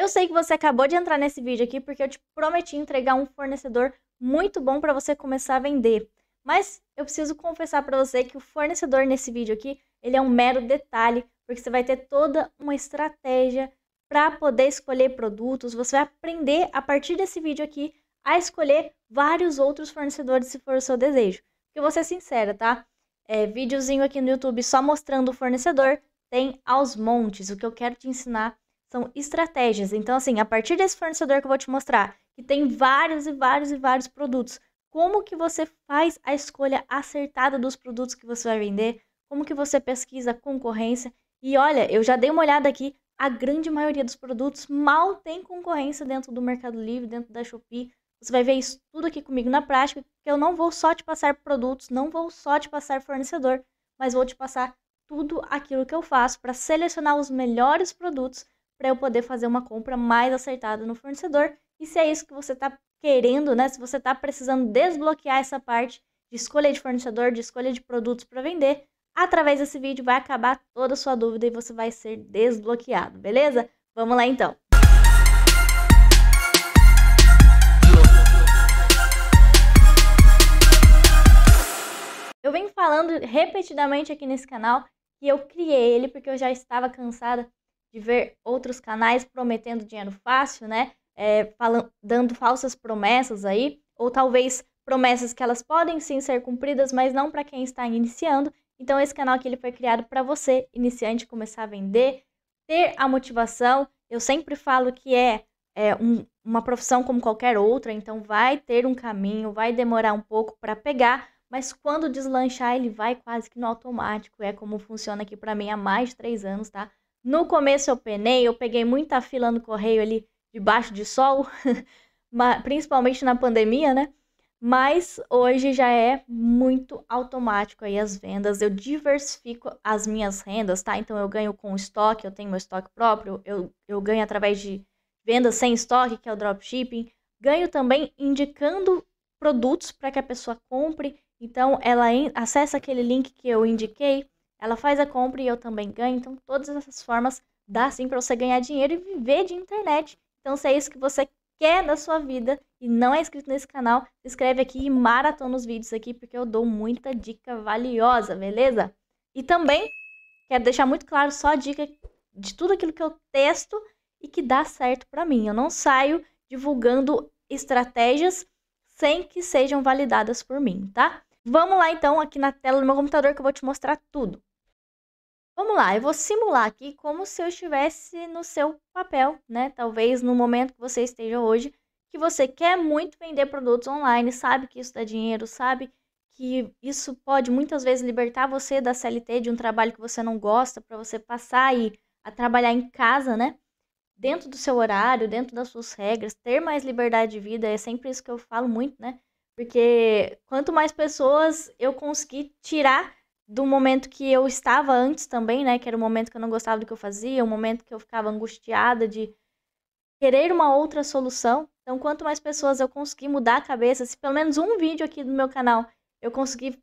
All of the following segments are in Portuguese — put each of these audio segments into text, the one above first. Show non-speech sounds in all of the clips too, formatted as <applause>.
Eu sei que você acabou de entrar nesse vídeo aqui porque eu te prometi entregar um fornecedor muito bom para você começar a vender. Mas eu preciso confessar para você que o fornecedor nesse vídeo aqui, ele é um mero detalhe, porque você vai ter toda uma estratégia para poder escolher produtos, você vai aprender a partir desse vídeo aqui a escolher vários outros fornecedores se for o seu desejo. Porque vou ser sincera, tá? É, aqui no YouTube só mostrando o fornecedor tem aos montes. O que eu quero te ensinar são estratégias. Então, assim, a partir desse fornecedor que eu vou te mostrar, que tem vários e vários e vários produtos, como que você faz a escolha acertada dos produtos que você vai vender? Como que você pesquisa a concorrência? E olha, eu já dei uma olhada aqui, a grande maioria dos produtos mal tem concorrência dentro do Mercado Livre, dentro da Shopee. Você vai ver isso tudo aqui comigo na prática, porque eu não vou só te passar produtos, não vou só te passar fornecedor, mas vou te passar tudo aquilo que eu faço para selecionar os melhores produtos para eu poder fazer uma compra mais acertada no fornecedor. E se é isso que você está querendo, né? Se você está precisando desbloquear essa parte de escolha de fornecedor, de escolha de produtos para vender, através desse vídeo vai acabar toda a sua dúvida e você vai ser desbloqueado, beleza? Vamos lá então! Eu venho falando repetidamente aqui nesse canal que eu criei ele porque eu já estava cansada de ver outros canais prometendo dinheiro fácil, né? É, falando, dando falsas promessas aí, ou talvez promessas que elas podem sim ser cumpridas, mas não para quem está iniciando. Então esse canal aqui ele foi criado para você, iniciante, começar a vender, ter a motivação. Eu sempre falo que é, é um, uma profissão como qualquer outra, então vai ter um caminho, vai demorar um pouco para pegar, mas quando deslanchar ele vai quase que no automático. É como funciona aqui para mim há mais de três anos, tá? No começo eu penei, eu peguei muita fila no correio ali debaixo de sol, <laughs> principalmente na pandemia, né? Mas hoje já é muito automático aí as vendas. Eu diversifico as minhas rendas, tá? Então eu ganho com estoque, eu tenho meu estoque próprio, eu, eu ganho através de vendas sem estoque, que é o dropshipping. Ganho também indicando produtos para que a pessoa compre. Então ela acessa aquele link que eu indiquei ela faz a compra e eu também ganho. Então, todas essas formas dá sim para você ganhar dinheiro e viver de internet. Então, se é isso que você quer da sua vida e não é inscrito nesse canal, se inscreve aqui e maratona os vídeos aqui, porque eu dou muita dica valiosa, beleza? E também quero deixar muito claro só a dica de tudo aquilo que eu testo e que dá certo para mim. Eu não saio divulgando estratégias sem que sejam validadas por mim, tá? Vamos lá então aqui na tela do meu computador que eu vou te mostrar tudo. Vamos lá, eu vou simular aqui como se eu estivesse no seu papel, né? Talvez no momento que você esteja hoje, que você quer muito vender produtos online, sabe que isso dá dinheiro, sabe que isso pode muitas vezes libertar você da CLT de um trabalho que você não gosta, para você passar aí a trabalhar em casa, né? Dentro do seu horário, dentro das suas regras, ter mais liberdade de vida, é sempre isso que eu falo muito, né? Porque quanto mais pessoas eu conseguir tirar do momento que eu estava antes também, né? Que era o momento que eu não gostava do que eu fazia, o momento que eu ficava angustiada de querer uma outra solução. Então, quanto mais pessoas eu conseguir mudar a cabeça, se pelo menos um vídeo aqui do meu canal eu conseguir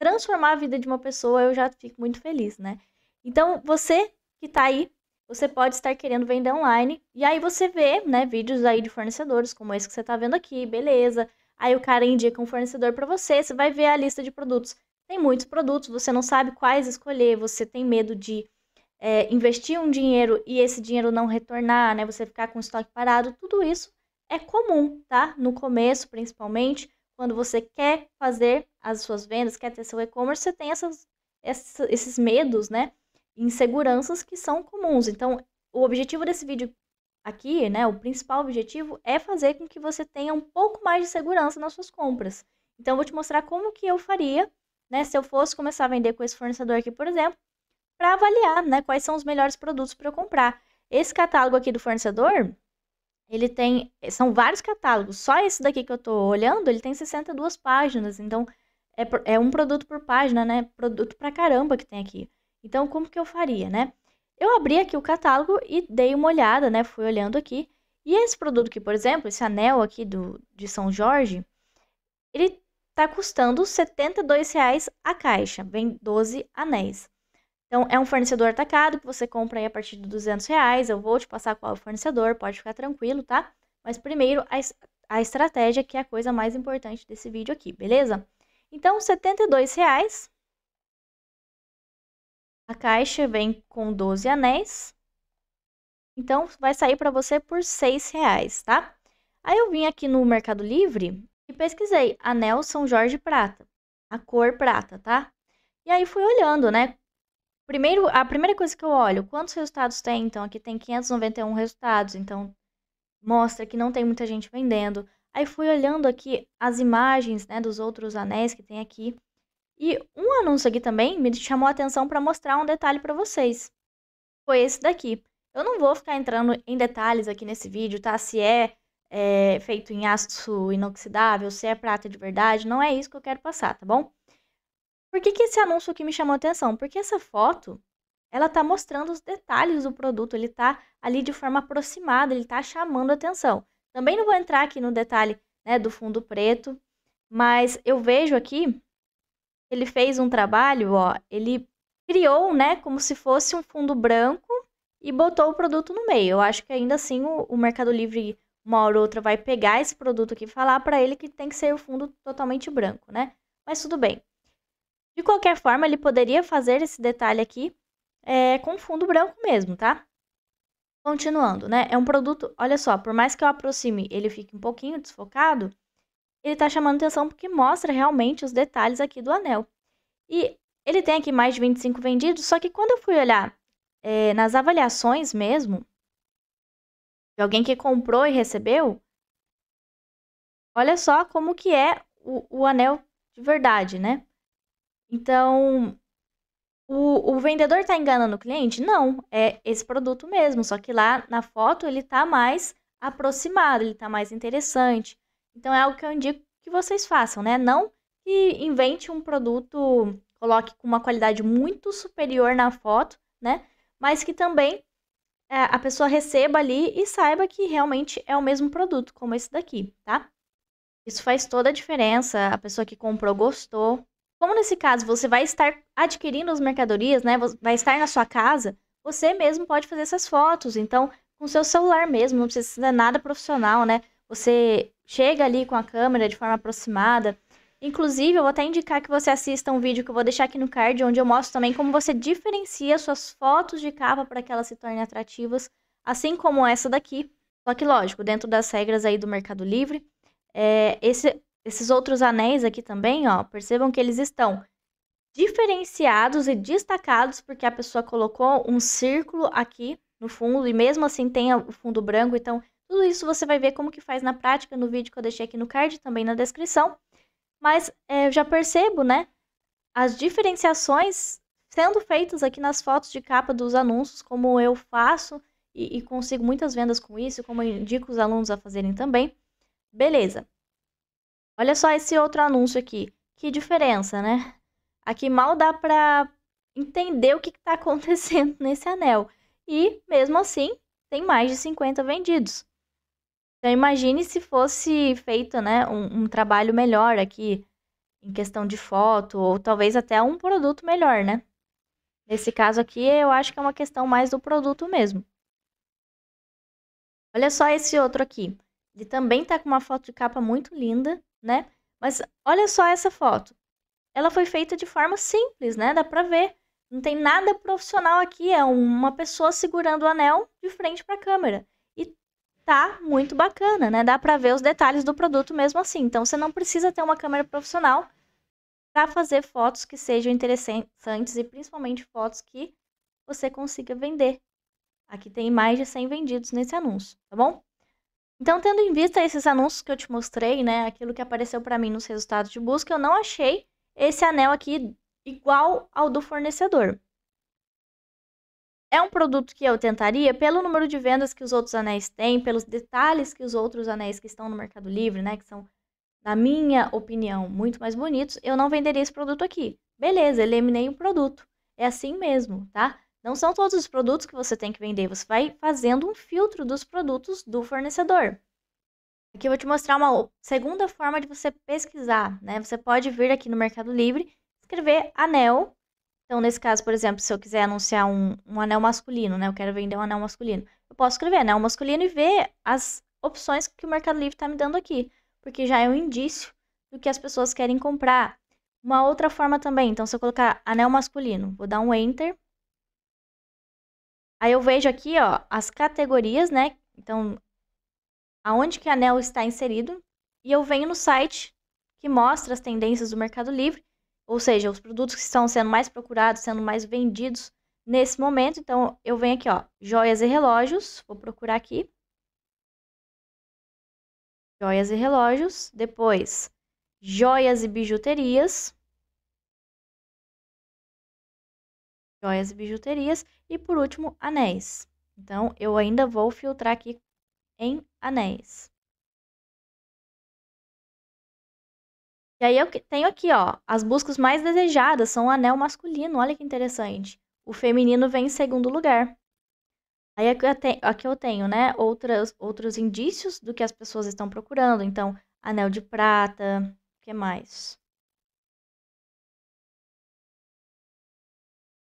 transformar a vida de uma pessoa, eu já fico muito feliz, né? Então, você que tá aí, você pode estar querendo vender online, e aí você vê, né, vídeos aí de fornecedores, como esse que você tá vendo aqui, beleza. Aí o cara indica um fornecedor para você, você vai ver a lista de produtos tem muitos produtos, você não sabe quais escolher, você tem medo de é, investir um dinheiro e esse dinheiro não retornar, né? Você ficar com o estoque parado, tudo isso é comum, tá? No começo, principalmente, quando você quer fazer as suas vendas, quer ter seu e-commerce, você tem essas, esses, esses medos, né? Inseguranças que são comuns. Então, o objetivo desse vídeo aqui, né? O principal objetivo é fazer com que você tenha um pouco mais de segurança nas suas compras. Então, eu vou te mostrar como que eu faria né? Se eu fosse começar a vender com esse fornecedor aqui, por exemplo, para avaliar, né, quais são os melhores produtos para eu comprar. Esse catálogo aqui do fornecedor, ele tem, são vários catálogos, só esse daqui que eu estou olhando, ele tem 62 páginas, então é, é um produto por página, né? Produto para caramba que tem aqui. Então, como que eu faria, né? Eu abri aqui o catálogo e dei uma olhada, né? Fui olhando aqui. E esse produto aqui, por exemplo, esse anel aqui do, de São Jorge, ele está custando R$ 72,00 a caixa, vem 12 anéis. Então, é um fornecedor atacado que você compra aí a partir de 200 reais. Eu vou te passar qual é o fornecedor, pode ficar tranquilo, tá? Mas primeiro, a, a estratégia, que é a coisa mais importante desse vídeo aqui, beleza? Então, R$ 72,00. A caixa vem com 12 anéis. Então, vai sair para você por R$ 6,00, tá? Aí eu vim aqui no Mercado Livre e pesquisei anel São Jorge prata, a cor prata, tá? E aí fui olhando, né? Primeiro, a primeira coisa que eu olho, quantos resultados tem? Então aqui tem 591 resultados, então mostra que não tem muita gente vendendo. Aí fui olhando aqui as imagens, né, dos outros anéis que tem aqui. E um anúncio aqui também me chamou a atenção para mostrar um detalhe para vocês. Foi esse daqui. Eu não vou ficar entrando em detalhes aqui nesse vídeo, tá? Se é é, feito em aço inoxidável, se é prata de verdade, não é isso que eu quero passar, tá bom? Por que, que esse anúncio aqui me chamou atenção? Porque essa foto, ela tá mostrando os detalhes do produto, ele tá ali de forma aproximada, ele tá chamando atenção. Também não vou entrar aqui no detalhe né, do fundo preto, mas eu vejo aqui, ele fez um trabalho, ó, ele criou, né, como se fosse um fundo branco e botou o produto no meio. Eu acho que ainda assim o, o Mercado Livre uma hora ou outra vai pegar esse produto aqui e falar para ele que tem que ser o fundo totalmente branco, né? Mas tudo bem. De qualquer forma, ele poderia fazer esse detalhe aqui é, com fundo branco mesmo, tá? Continuando, né? É um produto, olha só, por mais que eu aproxime, ele fique um pouquinho desfocado, ele tá chamando atenção porque mostra realmente os detalhes aqui do anel. E ele tem aqui mais de 25 vendidos, só que quando eu fui olhar é, nas avaliações mesmo, de alguém que comprou e recebeu, olha só como que é o, o anel de verdade, né? Então, o, o vendedor está enganando o cliente? Não, é esse produto mesmo, só que lá na foto ele está mais aproximado, ele está mais interessante. Então, é algo que eu indico que vocês façam, né? Não que invente um produto, coloque com uma qualidade muito superior na foto, né? Mas que também é, a pessoa receba ali e saiba que realmente é o mesmo produto, como esse daqui, tá? Isso faz toda a diferença, a pessoa que comprou gostou. Como nesse caso você vai estar adquirindo as mercadorias, né? Vai estar na sua casa, você mesmo pode fazer essas fotos. Então, com seu celular mesmo, não precisa ser nada profissional, né? Você chega ali com a câmera de forma aproximada, Inclusive, eu vou até indicar que você assista um vídeo que eu vou deixar aqui no card, onde eu mostro também como você diferencia suas fotos de capa para que elas se tornem atrativas, assim como essa daqui. Só que, lógico, dentro das regras aí do Mercado Livre, é, esse, esses outros anéis aqui também, ó, percebam que eles estão diferenciados e destacados, porque a pessoa colocou um círculo aqui no fundo, e mesmo assim tem o fundo branco, então tudo isso você vai ver como que faz na prática no vídeo que eu deixei aqui no card, também na descrição. Mas é, eu já percebo, né? As diferenciações sendo feitas aqui nas fotos de capa dos anúncios, como eu faço e, e consigo muitas vendas com isso, como eu indico os alunos a fazerem também. Beleza. Olha só esse outro anúncio aqui. Que diferença, né? Aqui mal dá para entender o que está <laughs> acontecendo nesse anel. E, mesmo assim, tem mais de 50 vendidos. Então imagine se fosse feito né, um, um trabalho melhor aqui em questão de foto, ou talvez até um produto melhor, né? Nesse caso aqui, eu acho que é uma questão mais do produto mesmo. Olha só esse outro aqui. Ele também tá com uma foto de capa muito linda, né? Mas olha só essa foto. Ela foi feita de forma simples, né? Dá pra ver. Não tem nada profissional aqui, é uma pessoa segurando o anel de frente para a câmera tá muito bacana, né? Dá para ver os detalhes do produto mesmo assim. Então você não precisa ter uma câmera profissional para fazer fotos que sejam interessantes e principalmente fotos que você consiga vender. Aqui tem mais de 100 vendidos nesse anúncio, tá bom? Então, tendo em vista esses anúncios que eu te mostrei, né, aquilo que apareceu para mim nos resultados de busca, eu não achei esse anel aqui igual ao do fornecedor. É um produto que eu tentaria pelo número de vendas que os outros anéis têm, pelos detalhes que os outros anéis que estão no Mercado Livre, né, que são, na minha opinião, muito mais bonitos, eu não venderia esse produto aqui. Beleza, eliminei o produto. É assim mesmo, tá? Não são todos os produtos que você tem que vender, você vai fazendo um filtro dos produtos do fornecedor. Aqui eu vou te mostrar uma segunda forma de você pesquisar, né? Você pode vir aqui no Mercado Livre, escrever anel então, nesse caso, por exemplo, se eu quiser anunciar um, um anel masculino, né? Eu quero vender um anel masculino. Eu posso escrever anel masculino e ver as opções que o Mercado Livre está me dando aqui. Porque já é um indício do que as pessoas querem comprar. Uma outra forma também, então, se eu colocar anel masculino, vou dar um Enter. Aí eu vejo aqui, ó, as categorias, né? Então, aonde que anel está inserido. E eu venho no site que mostra as tendências do Mercado Livre ou seja, os produtos que estão sendo mais procurados, sendo mais vendidos nesse momento. Então, eu venho aqui, ó, joias e relógios. Vou procurar aqui. Joias e relógios. Depois, joias e bijuterias. Joias e bijuterias. E por último, anéis. Então, eu ainda vou filtrar aqui em anéis. E aí eu tenho aqui, ó, as buscas mais desejadas são o anel masculino, olha que interessante. O feminino vem em segundo lugar. Aí aqui eu tenho, aqui eu tenho né, outras, outros indícios do que as pessoas estão procurando. Então, anel de prata, o que mais?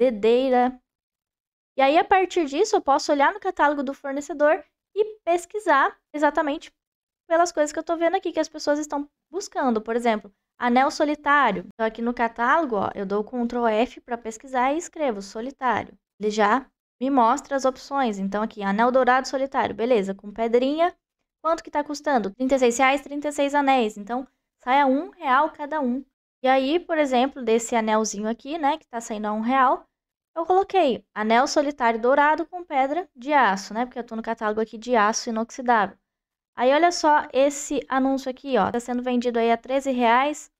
Dedeira. E aí, a partir disso, eu posso olhar no catálogo do fornecedor e pesquisar exatamente pelas coisas que eu estou vendo aqui que as pessoas estão buscando. Por exemplo, anel solitário. Então, aqui no catálogo, ó, eu dou Ctrl F para pesquisar e escrevo solitário. Ele já me mostra as opções. Então, aqui, anel dourado solitário. Beleza, com pedrinha. Quanto que está custando? R$ reais, 36 anéis. Então, sai a um real cada um. E aí, por exemplo, desse anelzinho aqui, né, que está saindo a um real, eu coloquei anel solitário dourado com pedra de aço, né, porque eu estou no catálogo aqui de aço inoxidável. Aí olha só esse anúncio aqui, ó. Tá sendo vendido aí a 13 reais.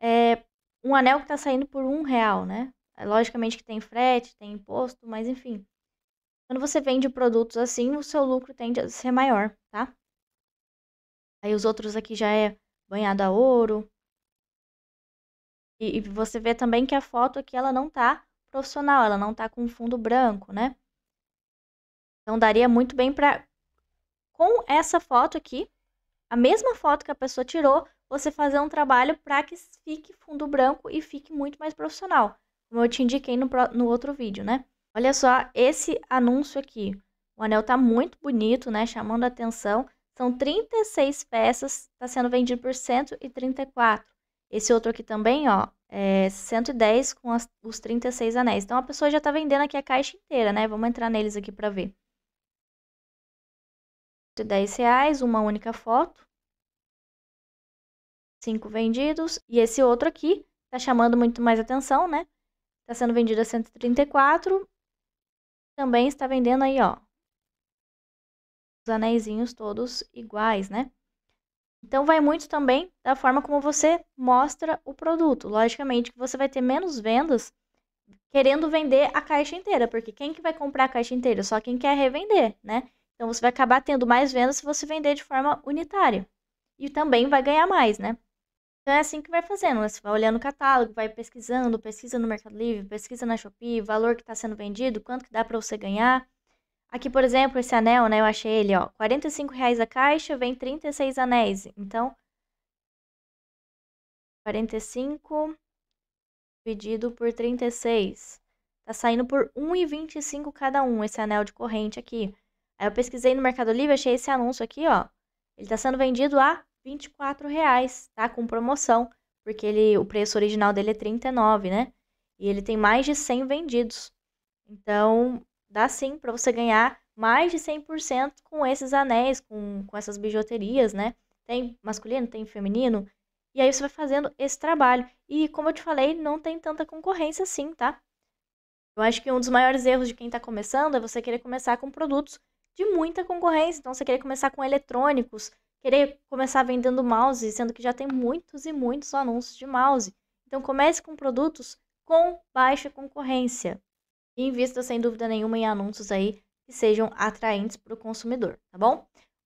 É um anel que tá saindo por um real, né? Logicamente que tem frete, tem imposto, mas enfim. Quando você vende produtos assim, o seu lucro tende a ser maior, tá? Aí os outros aqui já é banhado a ouro. E, e você vê também que a foto aqui ela não tá profissional, ela não tá com fundo branco, né? Então daria muito bem para com essa foto aqui, a mesma foto que a pessoa tirou, você fazer um trabalho para que fique fundo branco e fique muito mais profissional, como eu te indiquei no, no outro vídeo, né? Olha só esse anúncio aqui. O anel tá muito bonito, né? Chamando a atenção. São 36 peças, está sendo vendido por 134. Esse outro aqui também, ó, é 110 com as, os 36 anéis. Então a pessoa já está vendendo aqui a caixa inteira, né? Vamos entrar neles aqui para ver de 10 reais, uma única foto. Cinco vendidos. E esse outro aqui tá chamando muito mais atenção, né? Tá sendo vendido a 134. Também está vendendo aí, ó. Os anéisinhos todos iguais, né? Então vai muito também da forma como você mostra o produto. Logicamente que você vai ter menos vendas querendo vender a caixa inteira, porque quem que vai comprar a caixa inteira? Só quem quer revender, né? Então você vai acabar tendo mais vendas se você vender de forma unitária. E também vai ganhar mais, né? Então é assim que vai fazendo, né? Você vai olhando o catálogo, vai pesquisando, pesquisa no Mercado Livre, pesquisa na Shopee, valor que está sendo vendido, quanto que dá para você ganhar. Aqui, por exemplo, esse anel, né? Eu achei ele, ó, R$45,00 reais a caixa, vem 36 anéis. Então, 45 dividido por 36. Tá saindo por R$1,25 cada um, esse anel de corrente aqui. Aí eu pesquisei no Mercado Livre, achei esse anúncio aqui, ó. Ele está sendo vendido a R$ reais, tá? Com promoção, porque ele, o preço original dele é 39, né? E ele tem mais de 100 vendidos. Então, dá sim para você ganhar mais de 100% com esses anéis, com, com essas bijuterias, né? Tem masculino, tem feminino. E aí você vai fazendo esse trabalho. E como eu te falei, não tem tanta concorrência assim, tá? Eu acho que um dos maiores erros de quem está começando é você querer começar com produtos de muita concorrência. Então, você querer começar com eletrônicos, querer começar vendendo mouse, sendo que já tem muitos e muitos anúncios de mouse. Então, comece com produtos com baixa concorrência. E invista, sem dúvida nenhuma, em anúncios aí que sejam atraentes para o consumidor, tá bom?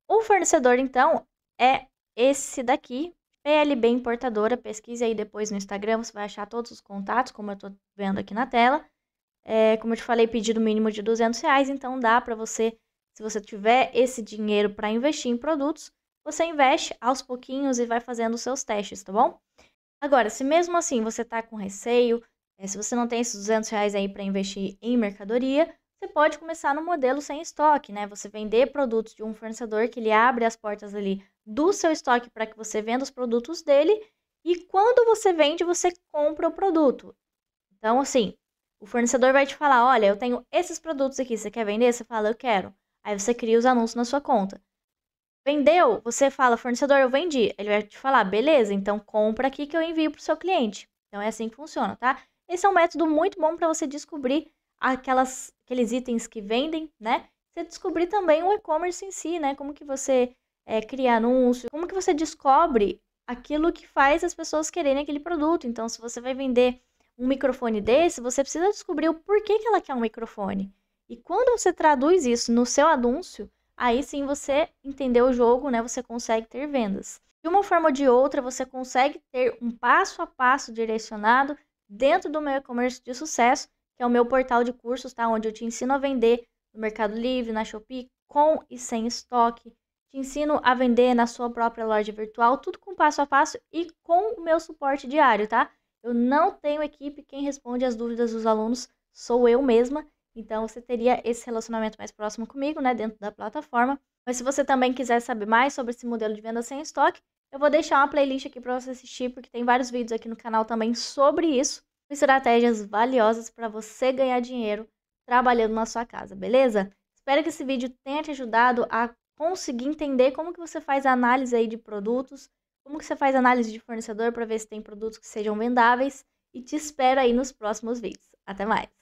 O fornecedor, então, é esse daqui, PLB Importadora. Pesquise aí depois no Instagram, você vai achar todos os contatos, como eu estou vendo aqui na tela. É, como eu te falei, pedido mínimo de 200 reais, então dá para você se você tiver esse dinheiro para investir em produtos, você investe aos pouquinhos e vai fazendo os seus testes, tá bom? Agora, se mesmo assim você está com receio, eh, se você não tem esses 200 reais aí para investir em mercadoria, você pode começar no modelo sem estoque, né? Você vender produtos de um fornecedor que ele abre as portas ali do seu estoque para que você venda os produtos dele e quando você vende, você compra o produto. Então, assim, o fornecedor vai te falar: olha, eu tenho esses produtos aqui, você quer vender? Você fala, eu quero. Aí você cria os anúncios na sua conta. Vendeu? Você fala, fornecedor, eu vendi. Ele vai te falar, beleza, então compra aqui que eu envio para o seu cliente. Então é assim que funciona, tá? Esse é um método muito bom para você descobrir aquelas, aqueles itens que vendem, né? Você descobrir também o e-commerce em si, né? Como que você é, cria anúncio, como que você descobre aquilo que faz as pessoas quererem aquele produto. Então, se você vai vender um microfone desse, você precisa descobrir o porquê que ela quer um microfone. E quando você traduz isso no seu anúncio, aí sim você entendeu o jogo, né? Você consegue ter vendas. De uma forma ou de outra, você consegue ter um passo a passo direcionado dentro do meu e-commerce de sucesso, que é o meu portal de cursos, tá? Onde eu te ensino a vender no Mercado Livre, na Shopee, com e sem estoque. Te ensino a vender na sua própria loja virtual, tudo com passo a passo e com o meu suporte diário, tá? Eu não tenho equipe, quem responde as dúvidas dos alunos sou eu mesma. Então você teria esse relacionamento mais próximo comigo, né, dentro da plataforma. Mas se você também quiser saber mais sobre esse modelo de venda sem estoque, eu vou deixar uma playlist aqui para você assistir, porque tem vários vídeos aqui no canal também sobre isso, estratégias valiosas para você ganhar dinheiro trabalhando na sua casa, beleza? Espero que esse vídeo tenha te ajudado a conseguir entender como que você faz a análise aí de produtos, como que você faz análise de fornecedor para ver se tem produtos que sejam vendáveis e te espero aí nos próximos vídeos. Até mais!